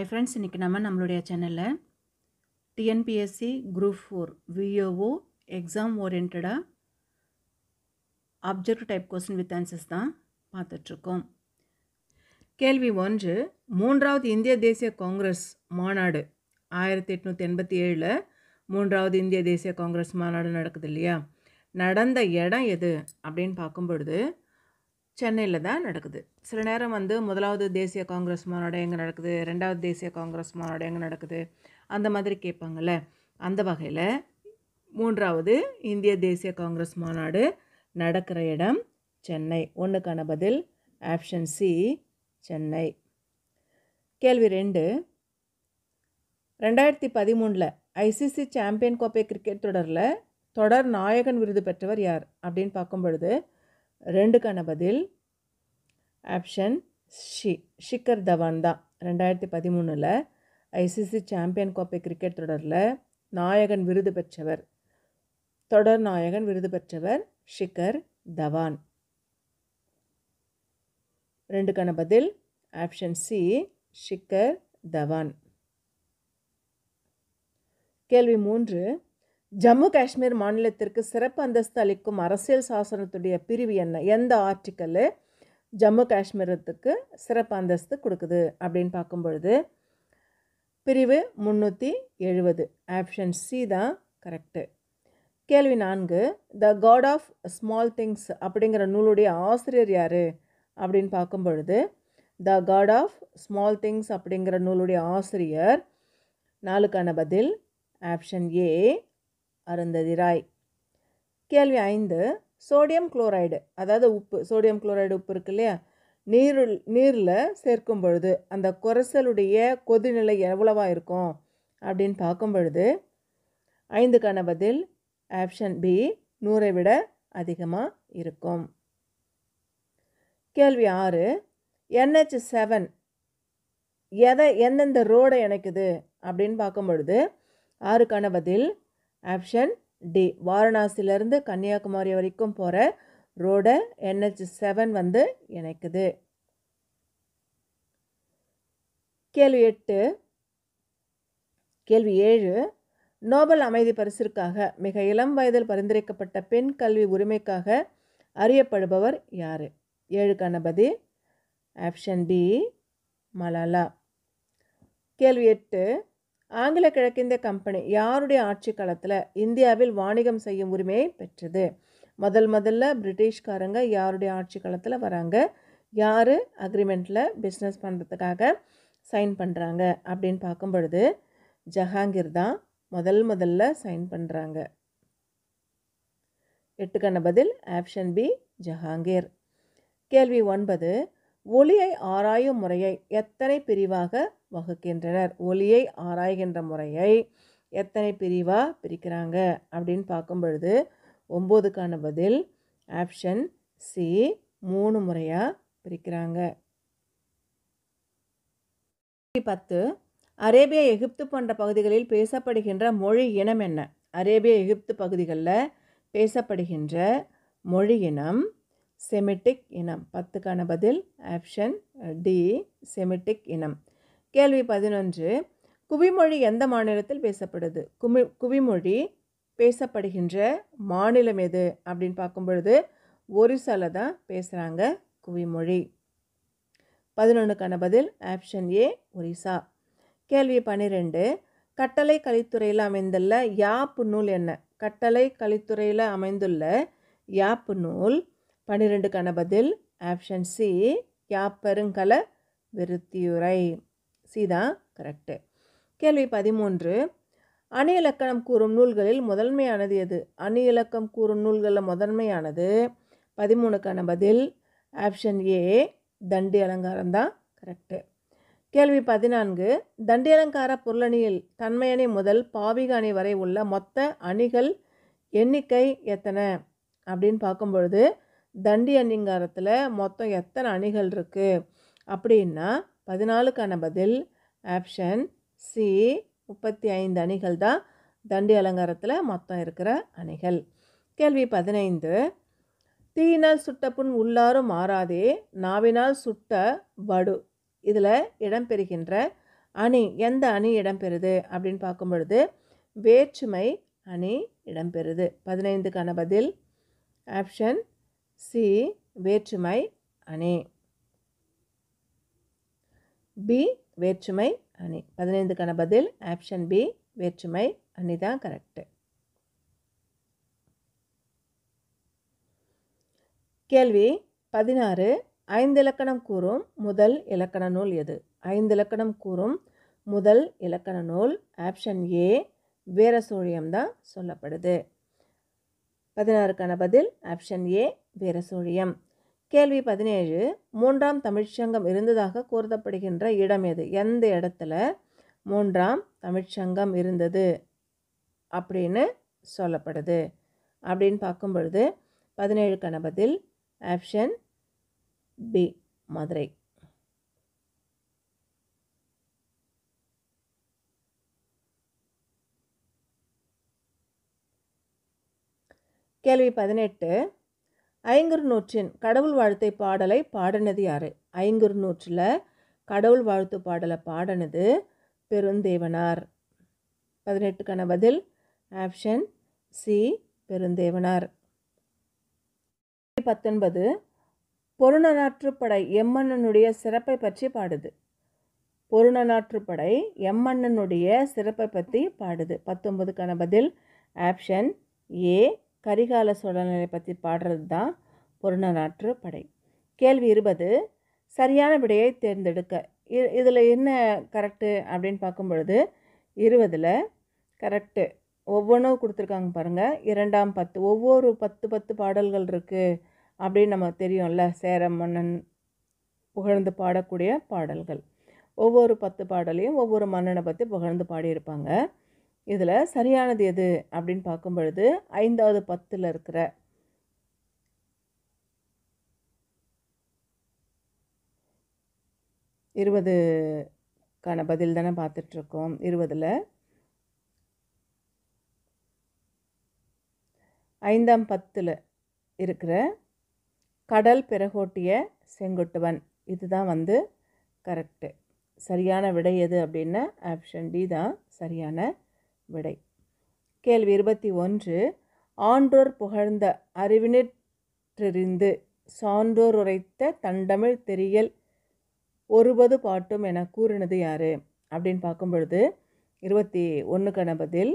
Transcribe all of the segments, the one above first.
ஐ friends இன்றைக்கி நம்ம நம்மளுடைய சேனலில் TNPSC group four VAO exam ஓரியன்டாக object type question with answers தான் பார்த்துட்ருக்கோம் கேள்வி ஒன்று மூன்றாவது இந்திய தேசிய காங்கிரஸ் மாநாடு ஆயிரத்தி எட்நூற்றி எண்பத்தி ஏழில் மூன்றாவது இந்திய தேசிய காங்கிரஸ் மாநாடு நடக்குது இல்லையா நடந்த இடம் எது அப்படின்னு பார்க்கும் பொழுது சென்னையில் தான் நடக்குது சில நேரம் வந்து முதலாவது தேசிய காங்கிரஸ் மாநாடு எங்கே நடக்குது ரெண்டாவது தேசிய காங்கிரஸ் மாநாடு எங்கே நடக்குது அந்த மாதிரி கேட்பாங்கள்ல அந்த வகையில் மூன்றாவது இந்திய தேசிய காங்கிரஸ் மாநாடு நடக்கிற இடம் சென்னை ஒன்றுக்கான பதில் ஆப்ஷன் சி சென்னை கேள்வி ரெண்டு ரெண்டாயிரத்தி பதிமூணில் ஐசிசி சாம்பியன் கோப்பை கிரிக்கெட் தொடரில் தொடர் நாயகன் விருது பெற்றவர் யார் அப்படின்னு பார்க்கும் பொழுது ரெண்டுக்கான பதில் ஆப்ஷன் ஷி ஷிக்கர் தவான் தான் ரெண்டாயிரத்தி பதிமூணில் ஐசிசி சாம்பியன் கோப்பை கிரிக்கெட் தொடரில் நாயகன் விருது பெற்றவர் தொடர் நாயகன் விருது பெற்றவர் ஷிக்கர் தவான் ரெண்டுக்கான பதில் ஆப்ஷன் சி ஷிக்கர் தவான் கேள்வி மூன்று ஜம்மு காஷ்மீர் மாநிலத்திற்கு சிறப்பு அந்தஸ்து அளிக்கும் அரசியல் சாசனத்துடைய பிரிவு என்ன எந்த ஆர்டிக்கல் ஜம்மு காஷ்மீரத்துக்கு சிறப்பு அந்தஸ்து கொடுக்குது அப்படின்னு பார்க்கும் பொழுது பிரிவு முந்நூற்றி எழுபது ஆப்ஷன் சி தான் கரெக்டு கேள்வி நான்கு the God of Small Things அப்படிங்கிற நூலுடைய ஆசிரியர் யார் அப்படின்னு பார்க்கும் பொழுது the God of Small Things அப்படிங்கிற நூலுடைய ஆசிரியர் நாளுக்கான பதில் ஆப்ஷன் ஏ அருந்ததிராய் கேள்வி ஐந்து சோடியம் குளோரைடு அதாவது உப்பு சோடியம் குளோரைடு உப்பு இருக்கு இல்லையா நீர் நீரில் சேர்க்கும் பொழுது அந்த குரசலுடைய கொதிநிலை எவ்வளவாக இருக்கும் அப்படின்னு பார்க்கும் பொழுது ஐந்துக்கான பதில் ஆப்ஷன் பி நூறை விட அதிகமாக இருக்கும் கேள்வி ஆறு என்ஹெச் செவன் எதை எந்தெந்த ரோடை இணைக்குது அப்படின்னு பார்க்கும் பொழுது ஆறுக்கான பதில் ஆப்ஷன் டி வாரணாசியிலேருந்து கன்னியாகுமரி வரைக்கும் போகிற ரோடை என்ஹெச் செவன் வந்து இணைக்குது கேள்வி எட்டு கேள்வி ஏழு நோபல் அமைதி பரிசிற்காக மிக இளம் வயதில் பரிந்துரைக்கப்பட்ட பெண் கல்வி உரிமைக்காக அறியப்படுபவர் யார் ஏழு கணபதி ஆப்ஷன் டி மலாலா கேள்வி எட்டு ஆங்கில கிழக்கிந்திய கம்பெனி யாருடைய ஆட்சி காலத்தில் இந்தியாவில் வாணிகம் செய்யும் உரிமையை பெற்றது முதல் முதல்ல பிரிட்டிஷ்காரங்க யாருடைய ஆட்சி காலத்தில் வராங்க யார் அக்ரிமெண்ட்டில் பிஸ்னஸ் பண்ணுறதுக்காக சைன் பண்ணுறாங்க அப்படின்னு பார்க்கும் பொழுது ஜஹாங்கீர் தான் முதல் முதல்ல சைன் பண்ணுறாங்க எட்டுக்கான பதில் ஆப்ஷன் பி ஜஹாங்கீர் கேள்வி ஒன்பது ஒளியை ஆராயும் முறையை எத்தனை பிரிவாக வகுக்கின்றனர் ஒளியை ஆராய்கின்ற முறையை எத்தனை பிரிவாக பிரிக்கிறாங்க அப்படின்னு பார்க்கும் பொழுது ஒம்போதுக்கான பதில் ஆப்ஷன் சி மூணு முறையாக பிரிக்கிறாங்க பத்து அரேபிய எகிப்து போன்ற பகுதிகளில் பேசப்படுகின்ற மொழி இனம் என்ன அரேபிய எகிப்து பகுதிகளில் பேசப்படுகின்ற மொழி இனம் செமிட்டிக் இனம் பத்துக்கான பதில் ஆப்ஷன் டி செமிட்டிக் இனம் கேள்வி பதினொன்று குவிமொழி எந்த மாநிலத்தில் பேசப்படுது குமி குவிமொழி பேசப்படுகின்ற மாநிலம் எது அப்படின்னு பார்க்கும் பொழுது ஒரிசால தான் பேசுகிறாங்க குவிமொழி பதினொன்றுக்கான பதில் ஆப்ஷன் ஏ ஒரிசா கேள்வி பன்னிரெண்டு கட்டளை கலித்துறையில் அமைந்துள்ள யாப்பு நூல் என்ன கட்டளை கலித்துறையில் அமைந்துள்ள யாப்பு நூல் பன்னிரெண்டுக்கான பதில் ஆப்ஷன் சி யாப்பருங்கல விருத்தியுரை சி தான் கரெக்டு கேள்வி பதிமூன்று அணி இலக்கணம் கூறும் நூல்களில் முதன்மையானது எது அணி இலக்கம் கூறும் நூல்களில் முதன்மையானது பதிமூணுக்கான பதில் ஆப்ஷன் ஏ தண்டி அலங்காரம் தான் கரெக்டு கேள்வி பதினான்கு தண்டி அலங்கார பொருளணியில் தன்மையணி முதல் பாவிக அணி வரை உள்ள மொத்த அணிகள் எண்ணிக்கை எத்தனை அப்படின்னு பார்க்கும்பொழுது தண்டி அணிங்காரத்தில் மொத்தம் எத்தனை அணிகள் இருக்குது அப்படின்னா பதினாலுக்கான பதில் ஆப்ஷன் சி முப்பத்தி ஐந்து அணிகள் தான் தண்டி அலங்காரத்தில் மொத்தம் இருக்கிற அணிகள் கேள்வி பதினைந்து தீயினால் சுட்ட புண் உள்ளாரும் மாறாதே நாவினால் சுட்ட வடு இதில் இடம்பெறுகின்ற அணி எந்த அணி இடம்பெறுது அப்படின்னு பார்க்கும் பொழுது வேற்றுமை அணி இடம்பெறுது பதினைந்துக்கான பதில் ஆப்ஷன் சி வேற்றுமை அணி பி வேற்றுமை அணி பதினைந்துக்கான பதில் ஆப்ஷன் பி வேற்றுமை அணி தான் கரெக்டு கேள்வி பதினாறு ஐந்து இலக்கணம் கூறும் முதல் இலக்கண நூல் எது ஐந்து இலக்கணம் கூறும் முதல் இலக்கண நூல் ஆப்ஷன் ஏ வீர சூழியம் தான் சொல்லப்படுது பதினாறுக்கான பதில் ஆப்ஷன் ஏ சோழியம் கேள்வி பதினேழு மூன்றாம் தமிழ்ச்சங்கம் இருந்ததாக கூறப்படுகின்ற இடம் எது எந்த இடத்துல மூன்றாம் தமிழ்ச்சங்கம் இருந்தது அப்படின்னு சொல்லப்படுது அப்படின்னு பார்க்கும் பொழுது பதினேழு கணபதில் ஆப்ஷன் பி மதுரை கேள்வி பதினெட்டு ஐங்குறுநூற்றின் கடவுள் வாழ்த்தை பாடலை பாடினது யார் ஐங்குறுநூற்றில் கடவுள் வாழ்த்து பாடலை பாடினது பெருந்தேவனார் பதினெட்டுக்கான பதில் ஆப்ஷன் சி பெருந்தேவனார் பத்தொன்பது பொருணநாற்றுப்படை எம்மண்ணனுடைய சிறப்பை பற்றி பாடுது பொருணநாற்றுப்படை எம்மண்ணனுடைய சிறப்பை பற்றி பாடுது பத்தொன்பதுக்கான பதில் ஆப்ஷன் ஏ கரிகால சோழனை பற்றி பாடுறது தான் புறநாற்று படை கேள்வி இருபது சரியான விடையை தேர்ந்தெடுக்க இதில் என்ன கரெக்டு அப்படின்னு பார்க்கும் பொழுது இருபதில் கரெக்டு ஒவ்வொன்றும் கொடுத்துருக்காங்க பாருங்கள் இரண்டாம் பத்து ஒவ்வொரு பத்து பத்து பாடல்கள் இருக்குது அப்படின்னு நம்ம தெரியும்ல சேர மன்னன் புகழ்ந்து பாடக்கூடிய பாடல்கள் ஒவ்வொரு பத்து பாடலையும் ஒவ்வொரு மன்னனை பற்றி புகழ்ந்து பாடியிருப்பாங்க இதில் சரியானது எது அப்படின்னு பார்க்கும் பொழுது ஐந்தாவது பத்தில் இருக்கிற இருபதுக்கான பதில் தானே பார்த்துட்ருக்கோம் இருபதில் ஐந்தாம் பத்தில் இருக்கிற கடல் பிறகோட்டிய செங்குட்டுவன் இதுதான் வந்து கரெக்டு சரியான விடை எது அப்படின்னா ஆப்ஷன் டி தான் சரியான விடை கேள்வி இருபத்தி ஒன்று ஆன்றோர் புகழ்ந்த அறிவினற்றிருந்து சான்றோர் உரைத்த தண்டமிழ் தெரியல் ஒருபது பாட்டும் என கூறினது யார் அப்படின்னு பார்க்கும் பொழுது இருபத்தி ஒன்றுக்கான பதில்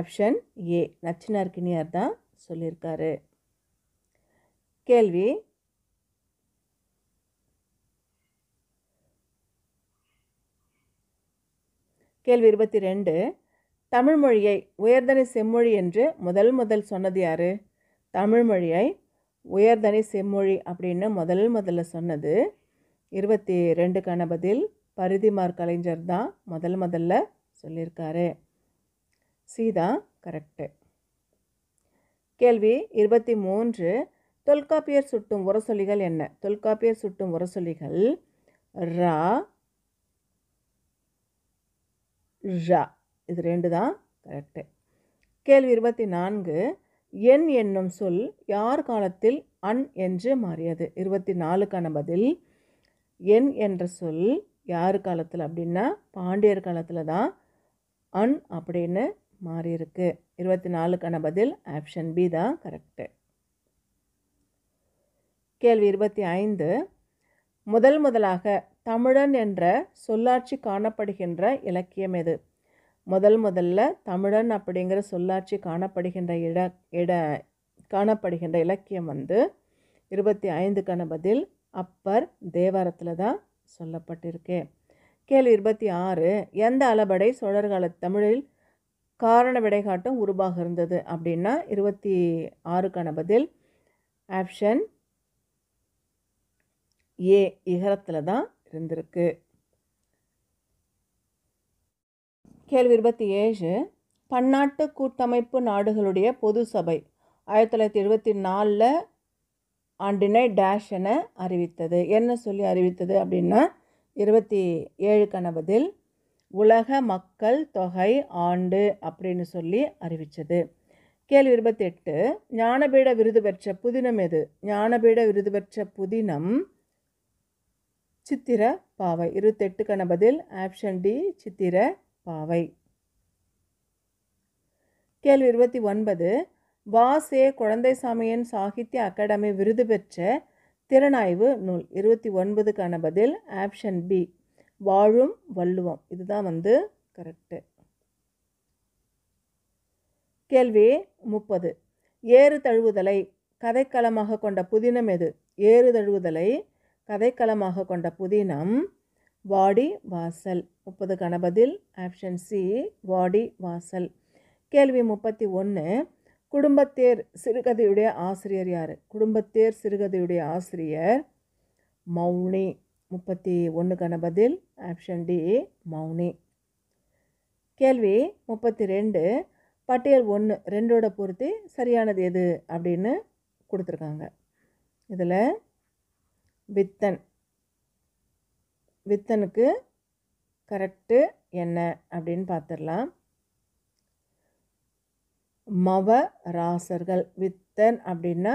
ஆப்ஷன் ஏ நச்சினார்கினியார் தான் சொல்லியிருக்காரு கேள்வி கேள்வி இருபத்தி ரெண்டு தமிழ்மொழியை உயர்தனி செம்மொழி என்று முதல் முதல் சொன்னது யார் தமிழ்மொழியை உயர்தனி செம்மொழி அப்படின்னு முதல் முதல்ல சொன்னது இருபத்தி ரெண்டு கணபதில் பரிதிமார் கலைஞர் தான் முதல் முதல்ல சொல்லியிருக்காரு சீதா கரெக்டு கேள்வி இருபத்தி மூன்று தொல்காப்பியர் சுட்டும் உரசொலிகள் என்ன தொல்காப்பியர் சுட்டும் உரசொலிகள் ரா ரா இது ரெண்டு தான் கரெக்டு கேள்வி இருபத்தி நான்கு என் என்னும் சொல் யார் காலத்தில் அன் என்று மாறியது இருபத்தி நாலுக்கான பதில் என் என்ற சொல் யார் காலத்தில் அப்படின்னா பாண்டியர் காலத்தில் தான் அன் அப்படின்னு மாறியிருக்கு இருபத்தி நாலுக்கான பதில் ஆப்ஷன் பி தான் கரெக்டு கேள்வி இருபத்தி ஐந்து முதல் முதலாக தமிழன் என்ற சொல்லாட்சி காணப்படுகின்ற இலக்கியம் எது முதல் முதல்ல தமிழன் அப்படிங்கிற சொல்லாட்சி காணப்படுகின்ற இட இட காணப்படுகின்ற இலக்கியம் வந்து இருபத்தி ஐந்து கணபதில் அப்பர் தேவாரத்தில் தான் சொல்லப்பட்டிருக்கு கேள்வி இருபத்தி ஆறு எந்த அளபடை சோழர்கால தமிழில் காரண விடைகாட்டும் உருவாக இருந்தது அப்படின்னா இருபத்தி ஆறு கணபதில் ஆப்ஷன் ஏ இகரத்தில் தான் இருந்திருக்கு கேள்வி இருபத்தி ஏழு பன்னாட்டு கூட்டமைப்பு நாடுகளுடைய பொது சபை ஆயிரத்தி தொள்ளாயிரத்தி இருபத்தி நாலில் ஆண்டினை டேஷ் என அறிவித்தது என்ன சொல்லி அறிவித்தது அப்படின்னா இருபத்தி ஏழுக்கான பதில் உலக மக்கள் தொகை ஆண்டு அப்படின்னு சொல்லி அறிவித்தது கேள்வி இருபத்தி எட்டு ஞானபீட விருது பெற்ற புதினம் எது ஞானபீட விருது பெற்ற புதினம் சித்திர பாவை இருபத்தெட்டுக்கான பதில் ஆப்ஷன் டி சித்திர பாவை கேள்வி இருபத்தி ஒன்பது வாசே குழந்தைசாமியின் சாகித்ய அகாடமி விருது பெற்ற திறனாய்வு நூல் இருபத்தி ஒன்பதுக்கான பதில் ஆப்ஷன் பி வாழும் வள்ளுவம் இதுதான் வந்து கரெக்டு கேள்வி முப்பது ஏறு தழுவுதலை கதைக்களமாக கொண்ட புதினம் எது ஏறு தழுவுதலை கதைக்களமாக கொண்ட புதினம் வாடி வாசல் முப்பது கணபதில் ஆப்ஷன் சி வாடி வாசல் கேள்வி முப்பத்தி ஒன்று குடும்பத்தேர் சிறுகதையுடைய ஆசிரியர் யார் குடும்பத்தேர் சிறுகதையுடைய ஆசிரியர் மௌனி முப்பத்தி ஒன்று பதில் ஆப்ஷன் டி மௌனி கேள்வி முப்பத்தி ரெண்டு பட்டியல் ஒன்று ரெண்டோட பொறுத்து சரியானது எது அப்படின்னு கொடுத்துருக்காங்க இதில் வித்தன் வித்தனுக்கு கரெக்டு என்ன அப்படின்னு பார்த்துடலாம் மவ ராசர்கள் வித்தன் அப்படின்னா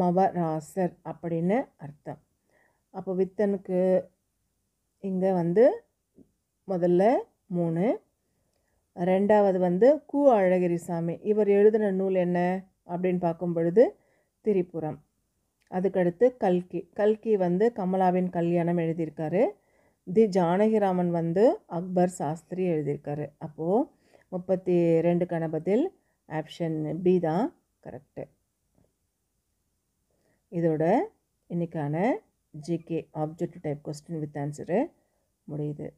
மவராசர் அப்படின்னு அர்த்தம் அப்போ வித்தனுக்கு இங்கே வந்து முதல்ல மூணு ரெண்டாவது வந்து கு அழகிரிசாமி இவர் எழுதின நூல் என்ன அப்படின்னு பார்க்கும் பொழுது திரிபுரம் அதுக்கடுத்து கல்கி கல்கி வந்து கமலாவின் கல்யாணம் எழுதியிருக்காரு தி ஜானகிராமன் வந்து அக்பர் சாஸ்திரி எழுதியிருக்காரு அப்போது முப்பத்தி ரெண்டு கணபதில் ஆப்ஷன் பி தான் கரெக்டு இதோட இன்றைக்கான GK object type question with answer முடியுது